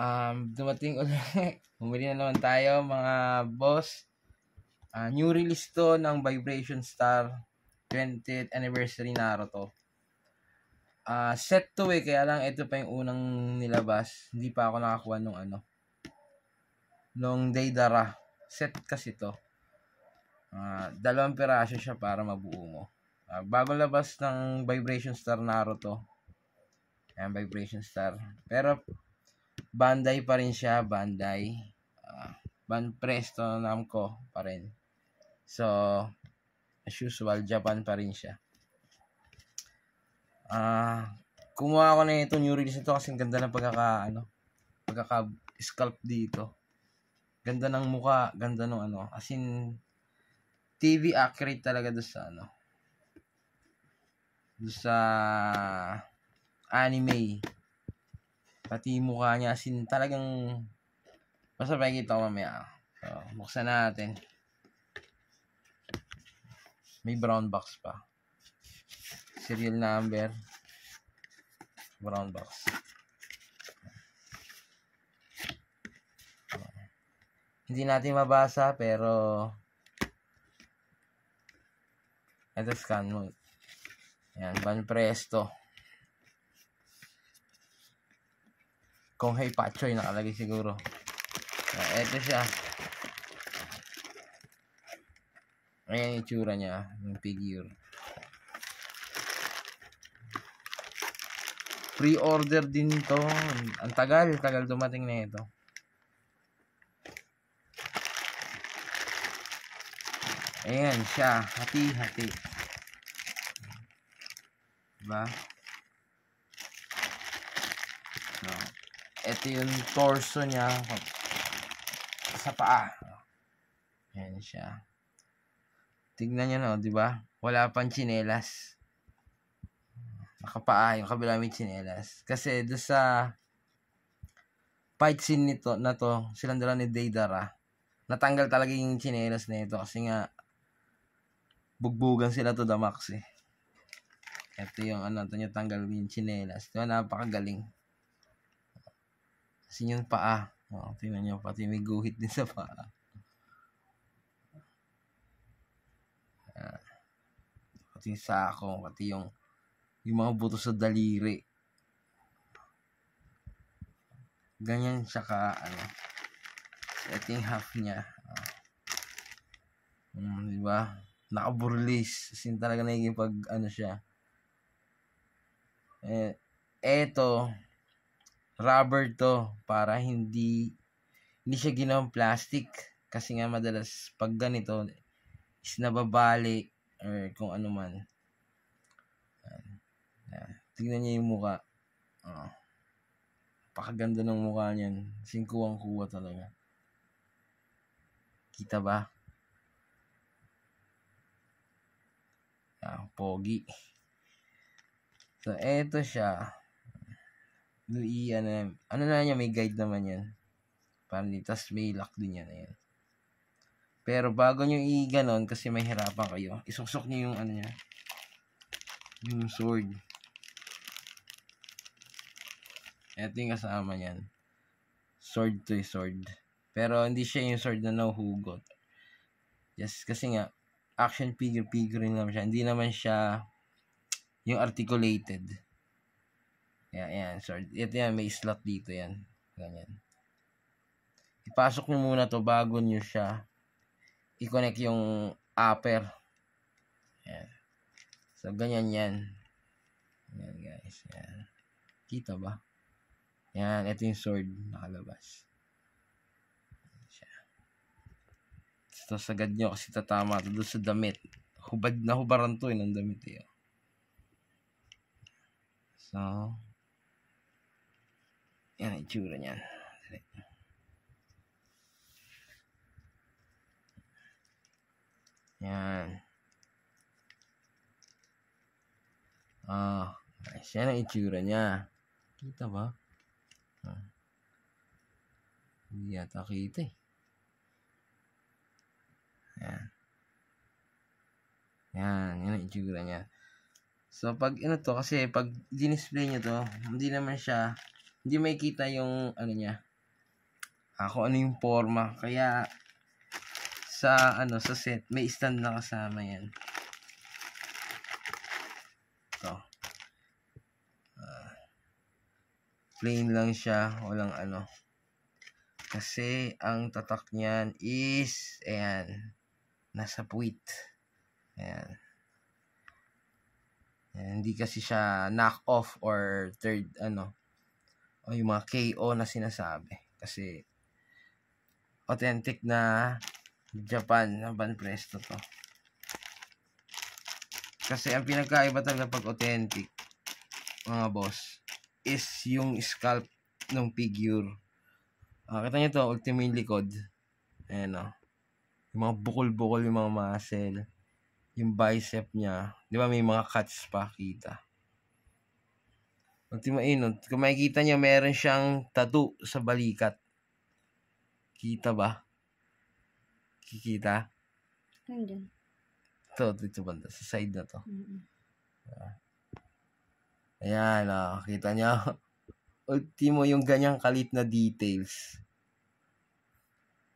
um, dumating ulit. Bumili na naman tayo mga boss. Uh, new release to ng Vibration Star 20th Anniversary Naruto. Uh, set to eh, kaya lang ito pa yung unang nilabas. Hindi pa ako nakakuha nung ano. Nung Deidara. Set kasi to. Uh, dalawang piraso siya para mabuo mo. Uh, bago labas ng Vibration Star Naruto. Ayan, Vibration Star. Pero Bandai pa rin siya, Bandai. Uh, ah, Ban Presto Namco pa rin. So, as usual, Japan pa rin siya. Ah, uh, kumuha ako na ito, new release nito kasi ganda ng pagkaka, ano, pagkaka sculpt dito. Ganda ng mukha, ganda ng ano, as in, TV accurate talaga do sa ano, do sa anime. Pati mukha niya, as in, talagang, basta makikita ko mamaya. So, buksan natin. May brown box pa. Serial number. Brown box. Hindi natin mabasa, pero, ito scan mo. Ayan, Van Presto. Kung hey pachoy nakalagay siguro. So, ah, eto siya. Ayan yung itsura niya, yung figure. Pre-order din to. Ang tagal, tagal dumating na ito. Ayan siya, hati-hati. Diba? ito yung torso niya sa paa. Ayan siya. Tignan niyo no, oh, 'di ba? Wala pang tsinelas. Nakapaa yung kabila may tsinelas. Kasi do sa fight scene nito na to, silang dala ni Deidara. Natanggal talaga yung tsinelas na ito kasi nga bugbugan sila to the max eh. Ito yung ano, ito niya tanggal yung tsinelas. Diba, napakagaling. Kasi yung paa. Oh, tingnan nyo, pati may guhit din sa paa. Ah, pati sa ako, pati yung, yung mga buto sa daliri. Ganyan siya ka, ano. So, ito yung half niya. Oh. Mm, di ba? Nakaburlis. Kasi talaga nagiging pag, ano siya. Eh, eto, rubber to para hindi hindi siya ginawang plastic kasi nga madalas pag ganito is nababali or kung ano man. Yan. Tingnan niya yung mukha. Oh. Pakaganda ng mukha niyan. Singkuwang kuwa talaga. Kita ba? Ah, pogi. So, eto siya i, ano, ano na niya, may guide naman yan. Parang dito, tapos may lock din yan. Ayan. Pero bago nyo i-ganon, kasi may hirapan kayo, isusok nyo yung ano niya, yung sword. Ito yung kasama niyan. Sword to sword. Pero hindi siya yung sword na nahugot. Yes, kasi nga, action figure figure naman siya. Hindi naman siya yung articulated. Yeah, ayan, sir. Ito yan, may slot dito yan. Ganyan. Ipasok nyo muna to bago nyo siya i-connect yung upper. Ayan. So, ganyan yan. Ayan, guys. Ayan. Kita ba? Yan, ito yung sword nakalabas. Siya. Ito, sagad nyo kasi tatama ito doon sa damit. Hubad na hubaran to eh, ng damit eh. Oh. So, yan ang itsura niyan. Yan. Ah, oh, siya ang itsura niya. Kita ba? Ah. Hindi yata kita eh. Yan. Yan, yan ang itsura niya. So, pag ano to, kasi pag dinisplay niyo to, hindi naman siya hindi kita yung ano niya ako ah, ano yung forma kaya sa ano sa set may stand na kasama yan to uh, ah, plain lang siya walang ano kasi ang tatak niyan is ayan nasa puwit ayan And hindi kasi siya knock off or third ano o yung mga KO na sinasabi. Kasi authentic na Japan na Van Presto to. Kasi ang pinagkaiba talaga pag authentic, mga boss, is yung scalp ng figure. Uh, kita nyo to, ultimate likod. Ayan o. Oh. Yung mga bukol-bukol, yung mga muscle. Yung bicep niya. Di ba may mga cuts pa, kita. Ultimainot. Kung makikita nyo, meron siyang tattoo sa balikat. Kita ba? Kikita? Hindi. Ito, dito banda. Sa side na to. Mm-hmm. Ayan, oh, kita nyo. Ultimo yung ganyang kalit na details.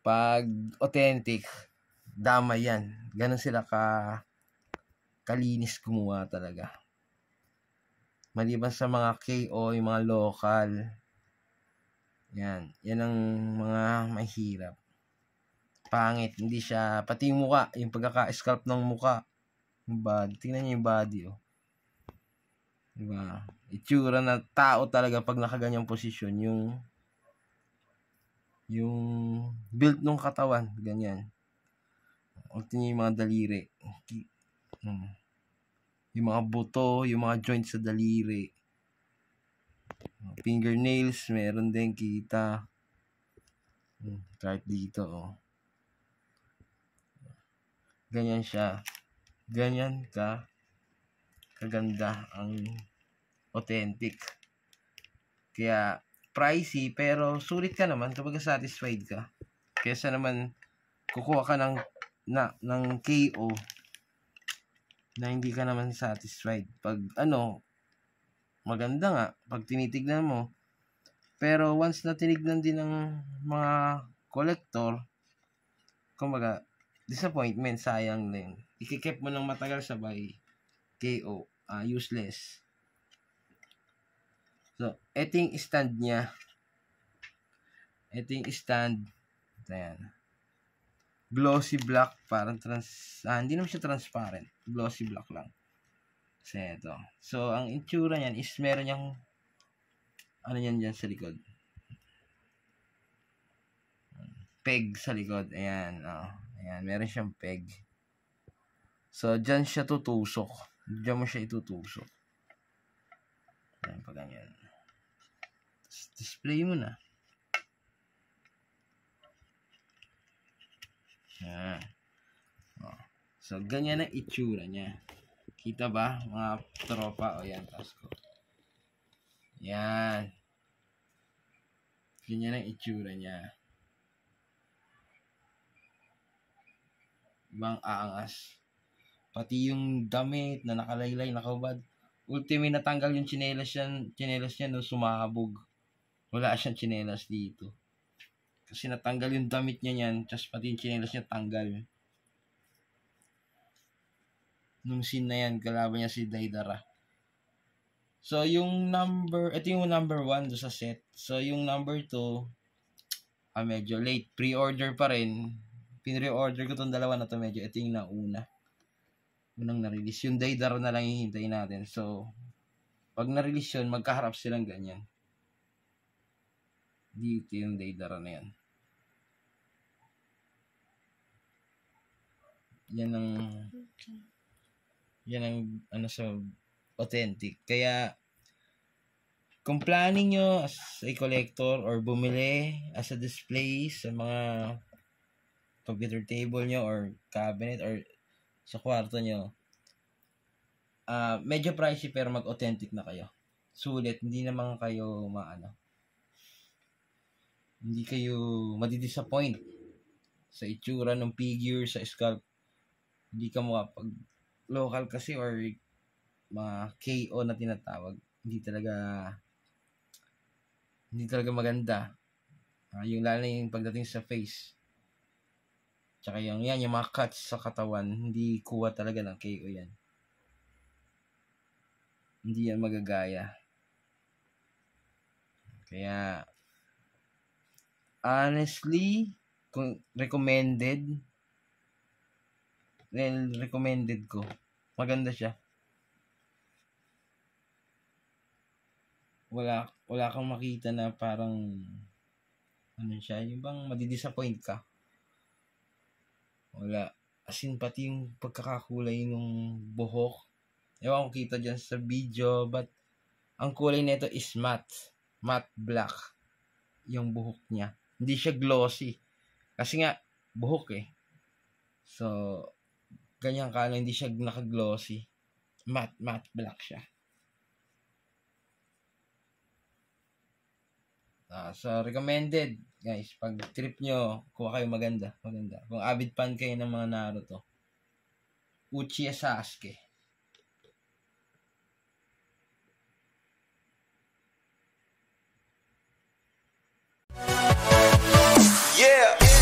Pag authentic, dama yan. Ganon sila ka kalinis gumawa talaga maliban sa mga KO, yung mga local. Yan. Yan ang mga mahirap. Pangit. Hindi siya, pati yung muka, yung pagkaka-scalp ng muka. Yung body. Tingnan niyo yung body, oh. Diba? Itsura na tao talaga pag nakaganyang posisyon. Yung yung build ng katawan, ganyan. Ulti niya yung mga daliri. Hmm yung mga buto, yung mga joints sa daliri. Fingernails, meron din kita. Hmm, right dito, oh. Ganyan siya. Ganyan ka kaganda ang authentic. Kaya pricey pero sulit ka naman kapag satisfied ka. Kesa naman kukuha ka ng na, ng KO na hindi ka naman satisfied. Pag ano, maganda nga, pag tinitignan mo. Pero once na tinignan din ng mga collector, kumbaga, disappointment, sayang din. Ikikip mo ng matagal sabay, KO, uh, ah, useless. So, eting stand niya. Eting stand. Ayan glossy black, parang trans, ah, hindi naman siya transparent, glossy black lang. Kasi ito. So, ang itsura niyan is meron niyang, ano niyan dyan sa likod. Peg sa likod. Ayan, oh. Ayan, meron siyang peg. So, dyan siya tutusok. Dyan mo siya itutusok. Ayan, pa ganyan. display mo na. Yan. Oh. So, ganyan ang itsura niya. Kita ba, mga tropa? O, yan, taas ko. Yan. Ganyan ang itsura niya. Ibang aangas. Pati yung damit na nakalaylay, nakabad. Ultimi natanggal yung chinelas niya, chinelas niya no, sumabog. Wala siyang chinelas dito. Kasi natanggal yung damit niya niyan, tapos pati yung chinelas niya tanggal. Nung scene na yan, kalaban niya si Daidara. So, yung number, ito yung number 1 do sa set. So, yung number 2, ah, medyo late. Pre-order pa rin. Pinre-order ko tong dalawa na to medyo. Ito yung nauna. Unang na-release. Yung Daidara na lang hihintayin natin. So, pag na-release yun, magkaharap silang ganyan. Dito yung Daidara na yan. Yan ang yan ang ano sa authentic. Kaya kung planning nyo as a collector or bumili as a display sa mga computer table nyo or cabinet or sa kwarto nyo, uh, medyo pricey pero mag-authentic na kayo. Sulit, hindi naman kayo maano. Hindi kayo madidisappoint sa itsura ng figure, sa sculpt hindi ka makapag local kasi or mga KO na tinatawag. Hindi talaga hindi talaga maganda. Uh, yung lalo yung pagdating sa face. Tsaka yung yan, yung mga cuts sa katawan, hindi kuha talaga ng KO yan. Hindi yan magagaya. Kaya, honestly, kung recommended, recommended ko. Maganda siya. Wala, wala kang makita na parang ano siya, yung bang madidisappoint ka. Wala. As in, pati yung pagkakakulay ng buhok. Ewan ko kita dyan sa video, but ang kulay nito is matte. Matte black. Yung buhok niya. Hindi siya glossy. Kasi nga, buhok eh. So, ganyan ka hindi siya naka-glossy. Matte, matte black siya. Ah, so, recommended, guys. Pag trip nyo, kuha kayo maganda. Maganda. Kung avid fan kayo ng mga Naruto. Uchiha Sasuke. Yeah!